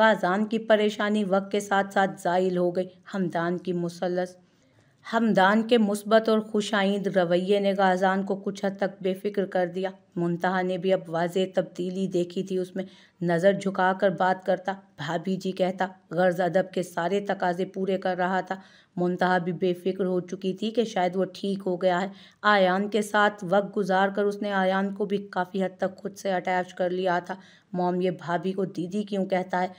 गाजान की परेशानी वक्त के साथ साथ जाइल हो गई हमदान की मुसलस हमदान के मुस्बत और खुश आइंद रवैये ने गाजान को कुछ हद तक बेफिक्र कर दिया मुंतहा ने भी अब वाज तब्दीली देखी थी उसमें नज़र झुका कर बात करता भाभी जी कहता गर्ज अदब के सारे तकाजे पूरे कर रहा था मुंतहा भी बेफिक्र हो चुकी थी कि शायद वो ठीक हो गया है आयान के साथ वक्त गुजार कर उसने आयान को भी काफ़ी हद तक खुद से अटैच कर लिया था मोम ये भाभी को दीदी क्यों कहता है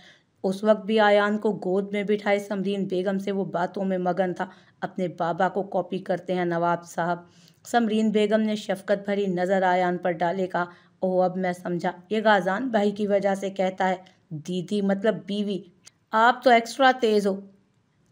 उस वक्त भी आयान को गोद में बिठाए समरीन बेगम से वो बातों में मगन था अपने बाबा को कॉपी करते हैं नवाब साहब समरीन बेगम ने शफकत भरी नज़र आयान पर डाले कहा ओह अब मैं समझा ये गाजान भाई की वजह से कहता है दीदी मतलब बीवी आप तो एक्स्ट्रा तेज़ हो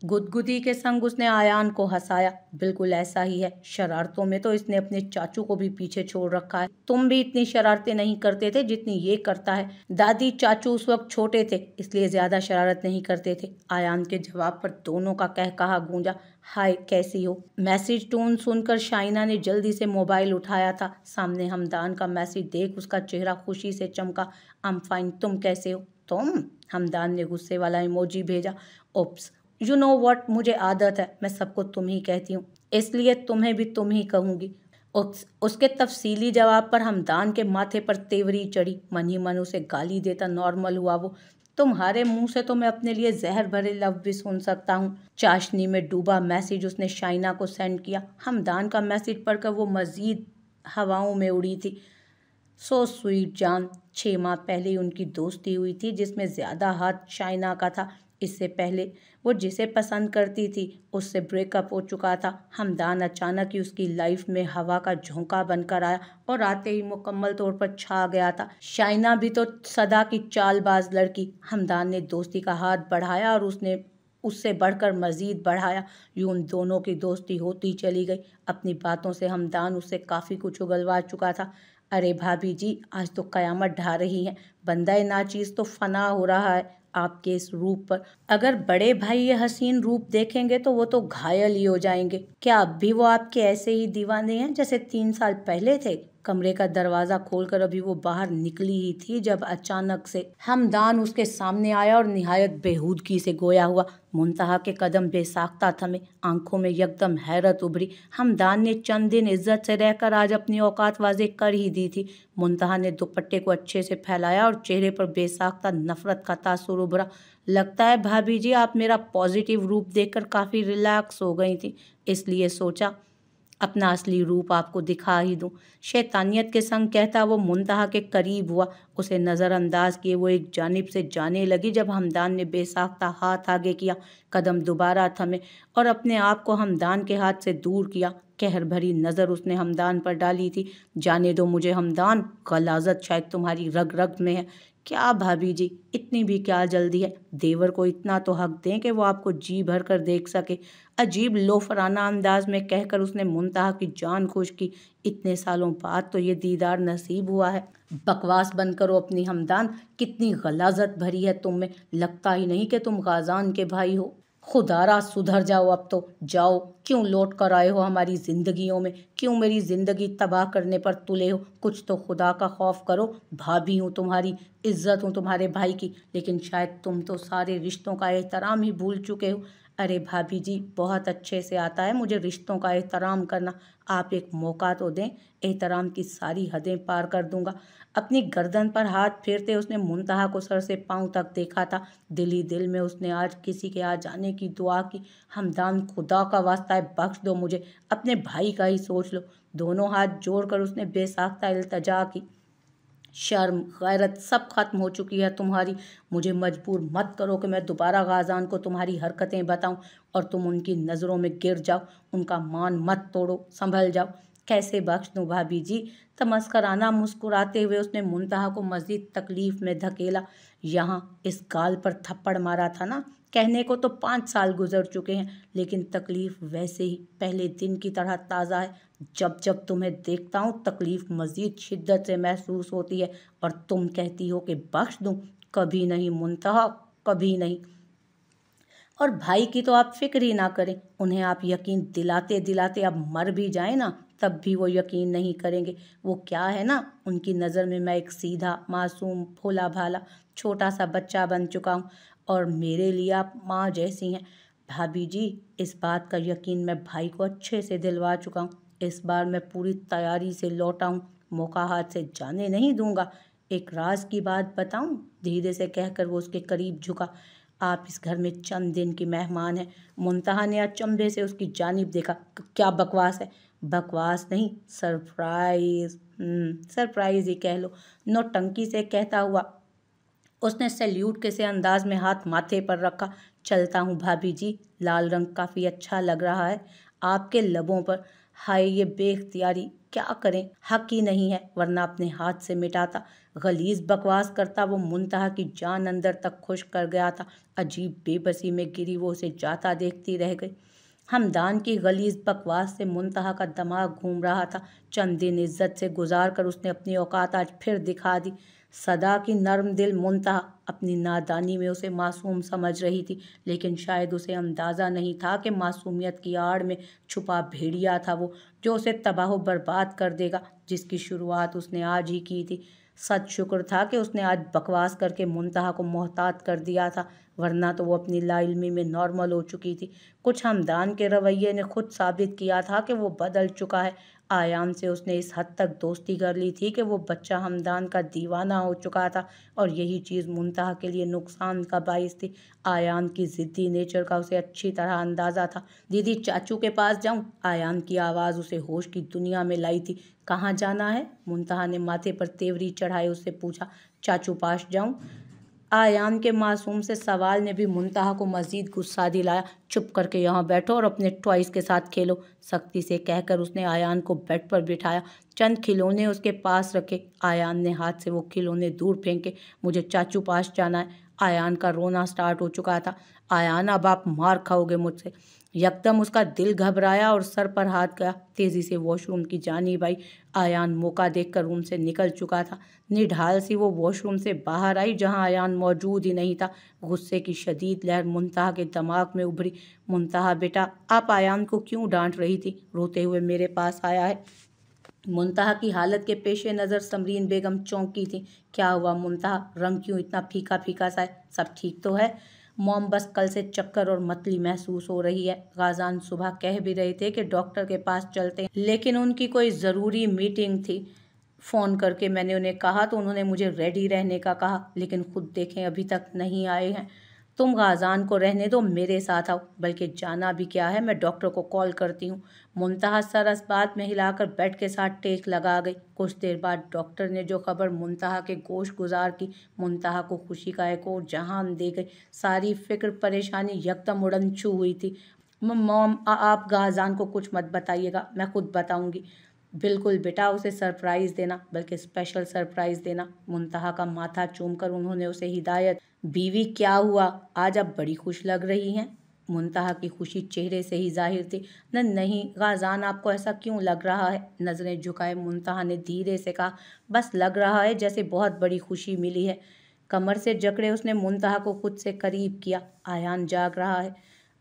गुदगुदी के संग उसने आयान को हंसाया बिल्कुल ऐसा ही है शरारतों में तो इसने अपने चाचू को भी पीछे छोड़ रखा है तुम भी इतनी शरारतें नहीं करते थे जितनी ये करता है दादी चाचू उस वक्त छोटे थे इसलिए ज्यादा शरारत नहीं करते थे आयान के जवाब पर दोनों का कह कहा गूंजा हाय कैसी हो मैसेज टोन सुनकर शाइना ने जल्दी से मोबाइल उठाया था सामने हमदान का मैसेज देख उसका चेहरा खुशी से चमका आई फाइन तुम कैसे हो तुम हमदान ने गुस्से वाला इमोजी भेजा ओप्स यू नो वॉट मुझे आदत है मैं सबको तुम ही कहती हूँ इसलिए तुम्हें भी तुम ही कहूँगी उस, उसके तफसीली जवाब पर हम दान के माथे पर तेवरी चढ़ी मन ही मन उसे गाली देता नॉर्मल हुआ वो तुम्हारे मुंह से तो मैं अपने लिए जहर भरे लव भी सुन सकता हूँ चाशनी में डूबा मैसेज उसने शाइना को सेंड किया हमदान का मैसेज पढ़कर वो मज़ीद हवाओं में उड़ी थी सो स्वीट जान छः माह पहले ही उनकी दोस्ती हुई थी जिसमें ज़्यादा हाथ शाइना का था इससे पहले वो जिसे पसंद करती थी उससे ब्रेकअप हो चुका था हमदान अचानक ही उसकी लाइफ में हवा का झोंका बनकर आया और आते ही मुकम्मल तौर पर छा गया था शाइना भी तो सदा की चालबाज लड़की हमदान ने दोस्ती का हाथ बढ़ाया और उसने उससे बढ़कर मज़ीद बढ़ाया यूं उन दोनों की दोस्ती होती चली गई अपनी बातों से हमदान उससे काफ़ी कुछ उगलवा चुका था अरे भाभी जी आज तो कयामत ढा रही है बंदा ना चीज़ तो फना हो रहा है आपके इस रूप पर अगर बड़े भाई ये हसीन रूप देखेंगे तो वो तो घायल ही हो जाएंगे क्या अब भी वो आपके ऐसे ही दीवाने हैं जैसे तीन साल पहले थे कमरे का दरवाज़ा खोलकर अभी वो बाहर निकली ही थी जब अचानक से हमदान उसके सामने आया और निहायत बेहूदगी से गोया हुआ मुंतहा के कदम बेसाख्ता थमे आंखों में यकदम हैरत उभरी हमदान ने चंद दिन इज्जत से रहकर आज अपनी औकात वाजे कर ही दी थी मुंतहा ने दुपट्टे को अच्छे से फैलाया और चेहरे पर बेसाख्ता नफरत का तासुर उभरा लगता है भाभी जी आप मेरा पॉजिटिव रूप देखकर काफ़ी रिलैक्स हो गई थी इसलिए सोचा अपना असली रूप आपको दिखा ही दूँ शैतानियत के संग कहता वो मुंतहा के करीब हुआ उसे नज़रअंदाज किए वो एक जानब से जाने लगी जब हमदान ने बेसाख्ता हाथ आगे किया कदम दोबारा थमे और अपने आप को हमदान के हाथ से दूर किया कहर भरी नज़र उसने हमदान पर डाली थी जाने दो मुझे हमदान गलाजत शायद तुम्हारी रग रग में है क्या भाभी जी इतनी भी क्या जल्दी है देवर को इतना तो हक दें कि वो आपको जी भर कर देख सके अजीब लोफराना अंदाज में कहकर उसने मुंतहा की जान खुश की इतने सालों बाद तो ये दीदार नसीब हुआ है बकवास बन करो अपनी हमदान कितनी गलाजत भरी है तुम में लगता ही नहीं कि तुम गाजान के भाई हो खुदारा सुधर जाओ अब तो जाओ क्यों लौट कर आए हो हमारी ज़िंदगियों में क्यों मेरी ज़िंदगी तबाह करने पर तुले हो कुछ तो खुदा का खौफ करो भाभी हूँ तुम्हारी इज्जत हूँ तुम्हारे भाई की लेकिन शायद तुम तो सारे रिश्तों का एहतराम ही भूल चुके हो अरे भाभी जी बहुत अच्छे से आता है मुझे रिश्तों का एहतराम करना आप एक मौका तो दें एहतराम की सारी हदें पार कर दूँगा अपनी गर्दन पर हाथ फेरते उसने मुंतहा को सर से पांव तक देखा था दिल ही दिल में उसने आज किसी के आ जाने की दुआ की हमदान खुदा का वास्ता है बख्श दो मुझे अपने भाई का ही सोच लो दोनों हाथ जोड़कर उसने बेसाख्ता अल्तजा की शर्म गैरत सब खत्म हो चुकी है तुम्हारी मुझे मजबूर मत करो कि मैं दोबारा गाजान को तुम्हारी हरकतें बताऊं और तुम उनकी नज़रों में गिर जाओ उनका मान मत तोड़ो संभल जाओ कैसे बख्श दूँ भाभी जी तमस्कराना मुस्कुराते हुए उसने मुंतहा को मज़ीद तकलीफ़ में धकेला यहाँ इस गाल पर थप्पड़ मारा था ना कहने को तो पाँच साल गुजर चुके हैं लेकिन तकलीफ़ वैसे ही पहले दिन की तरह ताज़ा है जब जब तुम्हें देखता हूँ तकलीफ़ मज़ीद शिद्दत से महसूस होती है और तुम कहती हो कि बख्श दूँ कभी नहीं मुंतहा कभी नहीं और भाई की तो आप फिक्र ही ना करें उन्हें आप यकीन दिलाते दिलाते अब मर भी जाए ना तब भी वो यकीन नहीं करेंगे वो क्या है ना उनकी नज़र में मैं एक सीधा मासूम भोला भाला छोटा सा बच्चा बन चुका हूँ और मेरे लिए आप माँ जैसी हैं भाभी जी इस बात का यकीन मैं भाई को अच्छे से दिलवा चुका हूँ इस बार मैं पूरी तैयारी से लौटा हूँ मौका हाथ से जाने नहीं दूंगा एक राज की बात बताऊं धीरे से कहकर वो उसके करीब झुका आप इस घर में चंद दिन की मेहमान हैं मुंतहा ने आज से उसकी जानब देखा क्या बकवास है बकवास नहीं सरप्राइज हम्म, सरप्राइज ही कह लो नौटंकी से कहता हुआ उसने सैल्यूट के से अंदाज में हाथ माथे पर रखा चलता हूँ भाभी जी लाल रंग काफ़ी अच्छा लग रहा है आपके लबों पर हाय ये बेख्तियारी क्या करें हक ही नहीं है वरना अपने हाथ से मिटाता गलीज बकवास करता वो मुनतहा की जान अंदर तक खुश कर गया था अजीब बेबसी में गिरी वो उसे जाता देखती रह गई हमदान की गलीज बकवास से मुंतहा का दिमाग घूम रहा था चंद दिन इज्जत से गुजार कर उसने अपनी औकात आज फिर दिखा दी सदा की नरम दिल मुंतहा अपनी नादानी में उसे मासूम समझ रही थी लेकिन शायद उसे अंदाज़ा नहीं था कि मासूमियत की आड़ में छुपा भेड़िया था वो जो उसे तबाह बर्बाद कर देगा जिसकी शुरुआत उसने आज ही की थी सच शुक्र था कि उसने आज बकवास करके मुंतहा को मोहतात कर दिया था वरना तो वो अपनी लाइलमी में नॉर्मल हो चुकी थी कुछ हमदान के रवैये ने खुद साबित किया था कि वो बदल चुका है आयाम से उसने इस हद तक दोस्ती कर ली थी कि वो बच्चा हमदान का दीवाना हो चुका था और यही चीज़ मुंतहा के लिए नुकसान का बायस थी आयाम की ज़िद्दी नेचर का उसे अच्छी तरह अंदाज़ा था दीदी चाचू के पास जाऊं आयाम की आवाज़ उसे होश की दुनिया में लाई थी कहाँ जाना है मुंतहा ने माथे पर तेवरी चढ़ाए उससे पूछा चाचू पास जाऊँ आयान के मासूम से सवाल ने भी मुंतहा को मज़ीद गुस्सा दिलाया चुप करके यहाँ बैठो और अपने टॉइस के साथ खेलो सख्ती से कहकर उसने आयान को बेड पर बिठाया चंद खिलौने उसके पास रखे आयान ने हाथ से वो खिलौने दूर फेंके मुझे चाचू पास जाना है आयान का रोना स्टार्ट हो चुका था आयान अब आप मार खाओगे मुझसे यकदम उसका दिल घबराया और सर पर हाथ गया तेज़ी से वॉशरूम की जानी भाई आयान मौका देखकर रूम से निकल चुका था निढाल सी वो वॉशरूम से बाहर आई जहां आयान मौजूद ही नहीं था गुस्से की शदीद लहर मुंतहा के दिमाग में उभरी मुंतहा बेटा आप आयान को क्यों डांट रही थी रोते हुए मेरे पास आया है मुंतहा की हालत के पेश नज़र समरीन बेगम चौंकी थी क्या हुआ मुंतहा रंग क्यों इतना फीका फीका सा है सब ठीक तो है मोम बस कल से चक्कर और मतली महसूस हो रही है गाजान सुबह कह भी रहे थे कि डॉक्टर के पास चलते हैं लेकिन उनकी कोई ज़रूरी मीटिंग थी फ़ोन करके मैंने उन्हें कहा तो उन्होंने मुझे रेडी रहने का कहा लेकिन खुद देखें अभी तक नहीं आए हैं तुम गाजान को रहने दो मेरे साथ आओ बल्कि जाना भी क्या है मैं डॉक्टर को कॉल करती हूँ मुंतहा सर बात में हिलाकर बेड के साथ टेक लगा गई कुछ देर बाद डॉक्टर ने जो खबर मुंतहा के गोश गुजार की मुंतहा को खुशी का एक और जहान दे गई सारी फिक्र परेशानी यकदम उड़न छू हुई थी मोम आप गाजान को कुछ मत बताइएगा मैं खुद बताऊँगी बिल्कुल बेटा उसे सरप्राइज़ देना बल्कि स्पेशल सरप्राइज़ देना मुंतहा का माथा चूम कर उन्होंने उसे हिदायत बीवी क्या हुआ आज आप बड़ी खुश लग रही हैं मुंतहा की खुशी चेहरे से ही जाहिर थी न नहीं गाजान आपको ऐसा क्यों लग रहा है नज़रें झुकाए मुंतहा ने धीरे से कहा बस लग रहा है जैसे बहुत बड़ी खुशी मिली है कमर से जकड़े उसने मुंतहा को खुद से करीब किया आयान जाग रहा है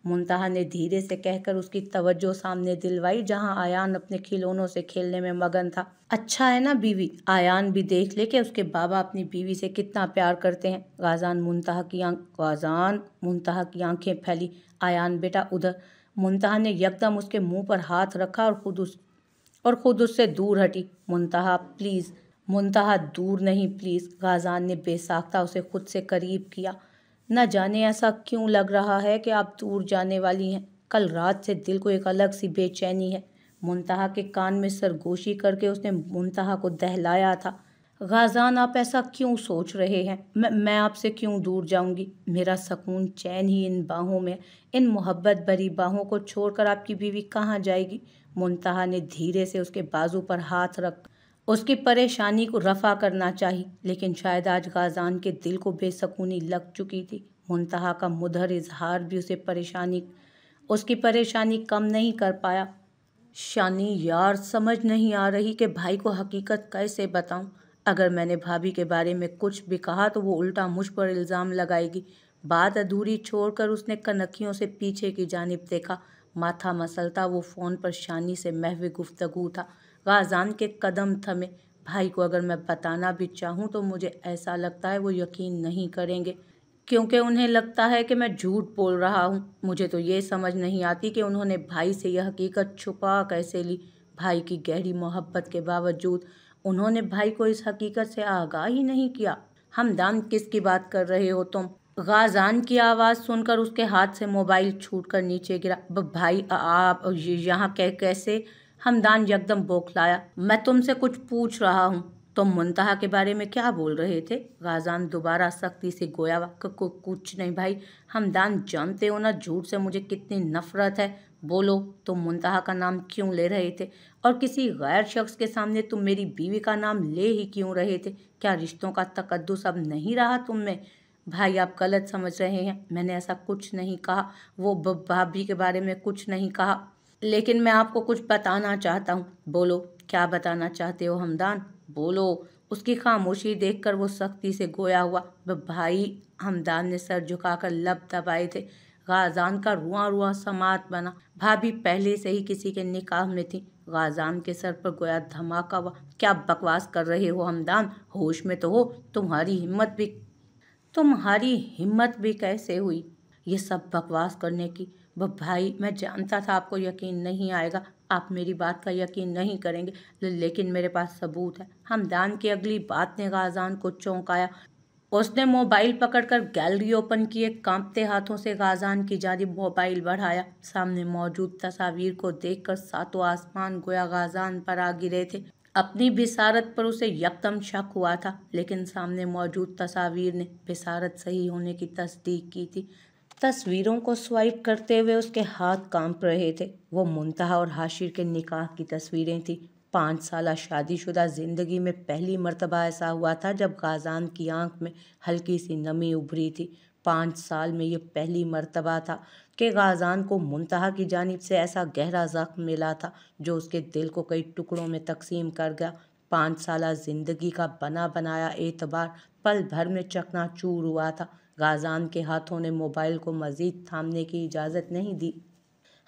मुमताहा ने धीरे से कहकर उसकी तवज्जो सामने दिलवाई जहां आयान अपने खिलौनों से खेलने में मगन था अच्छा है ना बीवी आयान भी देख ले कि उसके बाबा अपनी बीवी से कितना प्यार करते हैं गाजान मुमताहा की आंख गाजान मुमताहा की आंखें फैली आयान बेटा उधर मुमताहा ने यकदम उसके मुंह पर हाथ रखा और खुद उस और खुद उससे दूर हटी मुमताहा प्लीज़ मुंतहा दूर नहीं प्लीज़ गाजान ने बेसाख्ता उसे खुद से करीब किया न जाने ऐसा क्यों लग रहा है कि आप दूर जाने वाली हैं कल रात से दिल को एक अलग सी बेचैनी है मुंतहा के कान में सरगोशी करके उसने मुंतहा को दहलाया था गाजान आप ऐसा क्यों सोच रहे हैं मैं मैं आपसे क्यों दूर जाऊंगी मेरा सकून चैन ही इन बाहों में इन मोहब्बत भरी बाहों को छोड़कर आपकी बीवी कहाँ जाएगी मुंतहा ने धीरे से उसके बाजू पर हाथ रख उसकी परेशानी को रफा करना चाहिए लेकिन शायद आज गाजान के दिल को बेसकूनी लग चुकी थी मुंतहा का मुधर इजहार भी उसे परेशानी उसकी परेशानी कम नहीं कर पाया शानी यार समझ नहीं आ रही कि भाई को हकीकत कैसे बताऊं अगर मैंने भाभी के बारे में कुछ भी कहा तो वो उल्टा मुझ पर इल्ज़ाम लगाएगी बात अधूरी छोड़कर उसने कनखियों से पीछे की जानब देखा माथा मसलता वो फ़ोन पर शानी से महव गुफ्तगु था व अजान के कदम थमे भाई को अगर मैं बताना भी चाहूँ तो मुझे ऐसा लगता है वो यकीन नहीं करेंगे क्योंकि उन्हें लगता है कि मैं झूठ बोल रहा हूँ मुझे तो ये समझ नहीं आती कि उन्होंने भाई से यह हकीकत छुपा कैसे ली भाई की गहरी मोहब्बत के बावजूद उन्होंने भाई को इस हकीकत से आगाह ही नहीं किया हमदान किसकी बात कर रहे हो तुम गाजान की आवाज़ सुनकर उसके हाथ से मोबाइल छूट कर नीचे गिरा भाई आप यहाँ कैसे हमदान यकदम बौखलाया मैं तुमसे कुछ पूछ रहा हूँ तुम मुंतहा के बारे में क्या बोल रहे थे गाजान दोबारा सख्ती से गोया को कुछ नहीं भाई हमदान जानते हो ना झूठ से मुझे कितनी नफरत है बोलो तुम मुंतहा का नाम क्यों ले रहे थे और किसी गैर शख्स के सामने तुम मेरी बीवी का नाम ले ही क्यों रहे थे क्या रिश्तों का तकद्दस अब नहीं रहा तुम में भाई आप गलत समझ रहे हैं मैंने ऐसा कुछ नहीं कहा वो भाभी के बारे में कुछ नहीं कहा लेकिन मैं आपको कुछ बताना चाहता हूँ बोलो क्या बताना चाहते हो हमदान बोलो उसकी खामोशी देखकर वो सख्ती से गोया हुआ भाई हमदान ने सर झुकाकर लब दबाए थे गाजान का रुआ रुआ समात बना भाभी पहले से ही किसी के निकाह में थी गाजान के सर पर गोया धमाका हुआ क्या बकवास कर रहे हो हमदान होश में तो हो तुम्हारी हिम्मत भी तुम्हारी हिम्मत भी कैसे हुई ये सब बकवास करने की भाई मैं जानता था आपको यकीन नहीं आएगा आप मेरी बात का यकीन नहीं करेंगे लेकिन मेरे पास सबूत है हमदान की अगली बात ने गाजान को चौंकाया उसने मोबाइल पकड़कर गैलरी ओपन किए कांपते हाथों से गाजान की जानब मोबाइल बढ़ाया सामने मौजूद तस्वीर को देखकर सातों आसमान गोया गाजान पर आ गिरे थे अपनी बिसारत पर उसे यकदम शक हुआ था लेकिन सामने मौजूद तस्वीर ने बिसारत सही होने की तस्दीक की थी तस्वीरों को स्वाइप करते हुए उसके हाथ कांप रहे थे वो मुंतहा और हाशिर के निकाह की तस्वीरें थी पाँच साल शादीशुदा ज़िंदगी में पहली मरतबा ऐसा हुआ था जब गाजान की आंख में हल्की सी नमी उभरी थी पाँच साल में ये पहली मरतबा था कि गाजान को मुंतहा की जानब से ऐसा गहरा ज़ख्म मिला था जो उसके दिल को कई टुकड़ों में तकसीम कर गया पाँच साल ज़िंदगी का बना बनाया एतबार पल भर में चूर हुआ था गाजान के हाथों ने मोबाइल को मजीद थामने की इजाज़त नहीं दी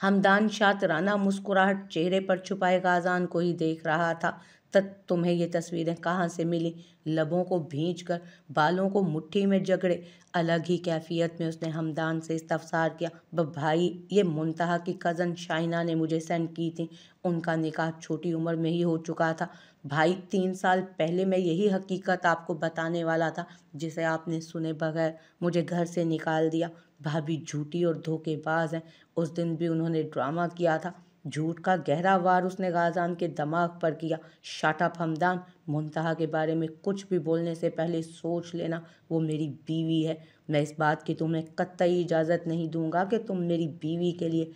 हमदान शात राना मुस्कुराहट चेहरे पर छुपाए गाजान को ही देख रहा था तब तुम्हें ये तस्वीरें कहाँ से मिली लबों को भींच कर बालों को मुट्ठी में जगड़े अलग ही कैफियत में उसने हमदान से इस्तफसार किया ब भाई ये मुंतहा की कज़न शाइना ने मुझे सेंड की थी उनका निकाह छोटी उम्र में ही हो चुका था भाई तीन साल पहले मैं यही हकीकत आपको बताने वाला था जिसे आपने सुने बगैर मुझे घर से निकाल दिया भाभी झूठी और धोखेबाज हैं उस दिन भी उन्होंने ड्रामा किया था झूठ का गहरा वार उसने गाजान के दिमाग पर किया शाटा फमदान मुंतहा के बारे में कुछ भी बोलने से पहले सोच लेना वो मेरी बीवी है मैं इस बात की तुम्हें कतई इजाज़त नहीं दूंगा कि तुम मेरी बीवी के लिए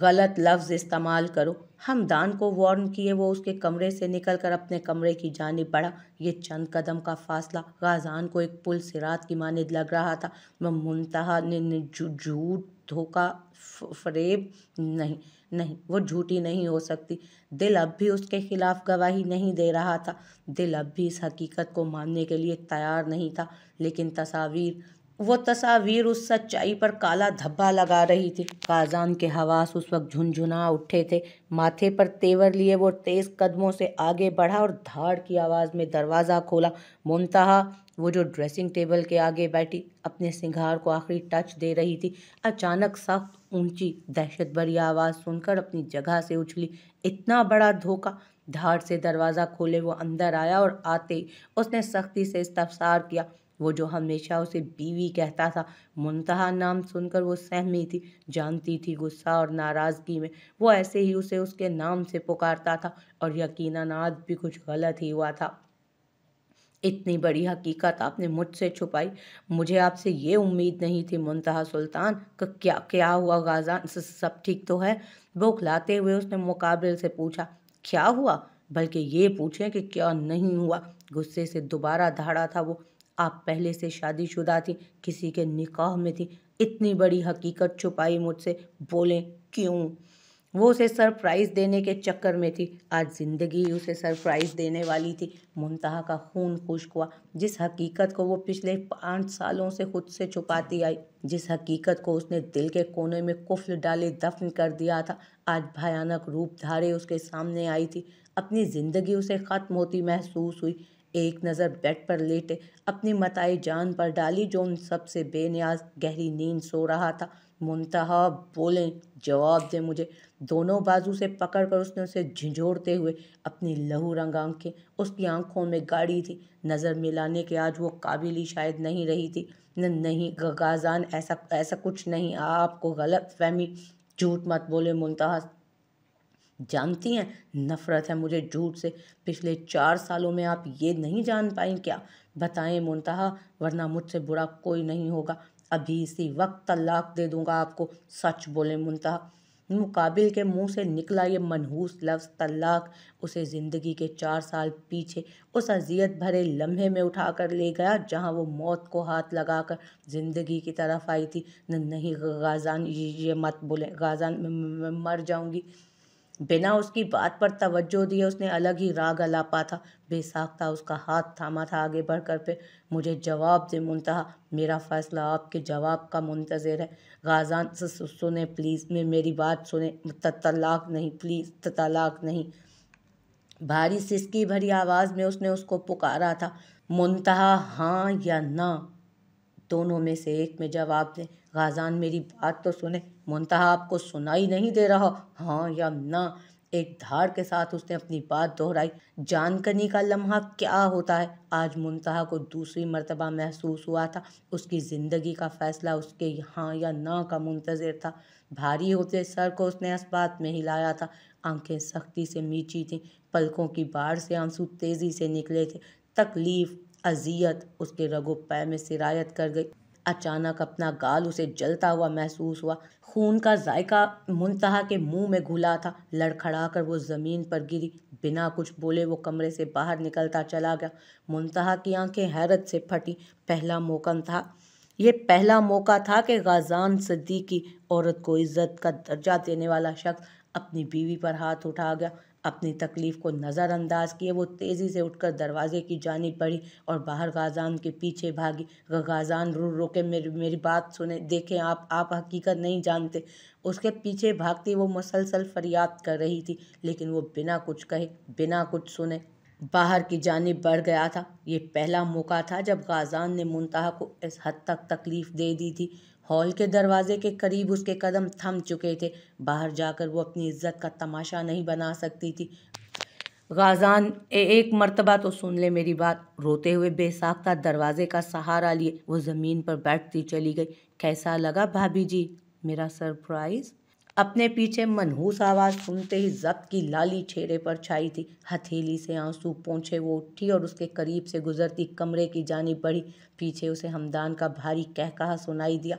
गलत लफ्ज़ इस्तेमाल करो हमदान को वार्न किए वो उसके कमरे से निकलकर अपने कमरे की जानी पड़ा ये चंद कदम का फासला गाजान को एक पुल सिरात की मानद लग रहा था वह मुंतहा ने झूठ धोखा फरेब नहीं नहीं वो झूठी नहीं हो सकती दिल अब भी उसके खिलाफ गवाही नहीं दे रहा था दिल अब भी इस हकीकत को मानने के लिए तैयार नहीं था लेकिन तस्वीर वो तस्वीर उस सच्चाई पर काला धब्बा लगा रही थी काजान के हवास उस वक्त झुंझुना उठे थे माथे पर तेवर लिए वो तेज़ कदमों से आगे बढ़ा और धाड़ की आवाज़ में दरवाज़ा खोला मुमतहा वो जो ड्रेसिंग टेबल के आगे बैठी अपने सिंगार को आखिरी टच दे रही थी अचानक सख्त ऊंची दहशत भरी आवाज़ सुनकर अपनी जगह से उछली इतना बड़ा धोखा धाड़ से दरवाज़ा खोले वो अंदर आया और आते उसने सख्ती से इस्तफसार किया वो जो हमेशा उसे बीवी कहता था मुंतहा नाम सुनकर वो सहमी थी जानती थी गुस्सा और नाराज़गी में वो ऐसे ही उसे उसके नाम से पुकारता था और यकीन आज भी कुछ गलत ही हुआ था इतनी बड़ी हकीकत आपने मुझसे छुपाई मुझे आपसे ये उम्मीद नहीं थी मुंतहा सुल्तान का क्या क्या हुआ गाजान सब ठीक तो है बौखलाते हुए उसने मुकाबले से पूछा क्या हुआ बल्कि ये पूछें कि क्या नहीं हुआ गुस्से से दोबारा धाड़ा था वो आप पहले से शादीशुदा थी किसी के निकाह में थी इतनी बड़ी हकीकत छुपाई मुझसे बोलें क्यों वो उसे सरप्राइज़ देने के चक्कर में थी आज ज़िंदगी उसे सरप्राइज़ देने वाली थी मुमतहा का खून खुश्क हुआ जिस हकीकत को वो पिछले पाँच सालों से खुद से छुपाती आई जिस हकीकत को उसने दिल के कोने में कुफल डाले दफन कर दिया था आज भयानक रूप धारे उसके सामने आई थी अपनी ज़िंदगी उसे ख़त्म होती महसूस हुई एक नज़र बेड पर लेटे अपनी मताई जान पर डाली जो उन सबसे बेनियाज गहरी नींद सो रहा था मुंतहा बोले जवाब दे मुझे दोनों बाजू से पकड़ कर उसने उसे झिझोड़ते हुए अपनी लहू रंग आंखें उसकी आंखों में गाड़ी थी नज़र मिलाने के आज वो काबिल ही शायद नहीं रही थी न नहीं गाजान ऐसा ऐसा कुछ नहीं आपको गलत फहमी झूठ मत बोले मुंतहा जानती हैं नफ़रत है मुझे झूठ से पिछले चार सालों में आप ये नहीं जान पाई क्या बताएं मुनतहा वरना मुझसे बुरा कोई नहीं होगा अभी इसी वक्त तलाक दे दूंगा आपको सच बोले मुनतहा मुकाबिल के मुंह से निकला ये मनहूस लफ्ज़ तलाक उसे ज़िंदगी के चार साल पीछे उस अजियत भरे लम्हे में उठा कर ले गया जहां वो मौत को हाथ लगा कर ज़िंदगी की तरफ आई थी नहीं गाजान ये मत बोले गाजान मैं मर जाऊंगी बिना उसकी बात पर तवज्जो दिए उसने अलग ही राग अलापा था बेसाख्ता उसका हाथ थामा था आगे बढ़कर फिर मुझे जवाब दे मुंतहा मेरा फ़ैसला आपके जवाब का मुंतज़र है गाजान से सुने प्लीज़ में मेरी बात सुने तलाक नहीं प्लीज़ तलाक नहीं भारी सिसकी भरी आवाज़ में उसने उसको पुकारा था मुंतहा हाँ या ना दोनों में से एक में जवाब दें गाजान मेरी बात तो सुने मुनतहा आपको सुनाई नहीं दे रहा हाँ या ना एक धार के साथ उसने अपनी बात दोहराई जानकनी का लम्हा क्या होता है आज मुनतहा को दूसरी मर्तबा महसूस हुआ था उसकी ज़िंदगी का फ़ैसला उसके हाँ या ना का मुंतज़र था भारी होते सर को उसने इस्बात में हिलाया था आंखें सख्ती से मीची थीं पलकों की बाढ़ से आंसू तेज़ी से निकले थे तकलीफ़ अजियत उसके रगो पै में सिरायत कर गई अचानक अपना गाल उसे जलता हुआ महसूस हुआ खून का जायका मुंतहा के मुंह में घुला था लड़खड़ा कर वो ज़मीन पर गिरी बिना कुछ बोले वो कमरे से बाहर निकलता चला गया मुंतहा की आंखें हैरत से फटी पहला मौका था ये पहला मौका था कि गाजान सदी की औरत को इज़्ज़त का दर्जा देने वाला शख्स अपनी बीवी पर हाथ उठा गया अपनी तकलीफ़ को नज़रअंदाज किए वो तेज़ी से उठकर दरवाजे की जानी पड़ी और बाहर गाजान के पीछे भागी गाजान रो रो के मेरी मेरी बात सुने देखें आप आप हकीकत नहीं जानते उसके पीछे भागती वो मुसलसल फरियाद कर रही थी लेकिन वो बिना कुछ कहे बिना कुछ सुने बाहर की जानब बढ़ गया था ये पहला मौका था जब गाजान ने मुंतहा को इस हद तक तकलीफ़ दे दी थी हॉल के दरवाजे के करीब उसके कदम थम चुके थे बाहर जाकर वो अपनी इज्जत का तमाशा नहीं बना सकती थी गाजान ए एक मरतबा तो सुन ले मेरी बात रोते हुए बेसाख्ता दरवाजे का सहारा लिए वो ज़मीन पर बैठती चली गई कैसा लगा भाभी जी मेरा सरप्राइज़ अपने पीछे मनहूस आवाज़ सुनते ही जब्त की लाली छेड़े पर छाई थी हथेली से आंसू पहुंचे वो उठी और उसके करीब से गुजरती कमरे की जानी बढ़ी पीछे उसे हमदान का भारी कहकहा सुनाई दिया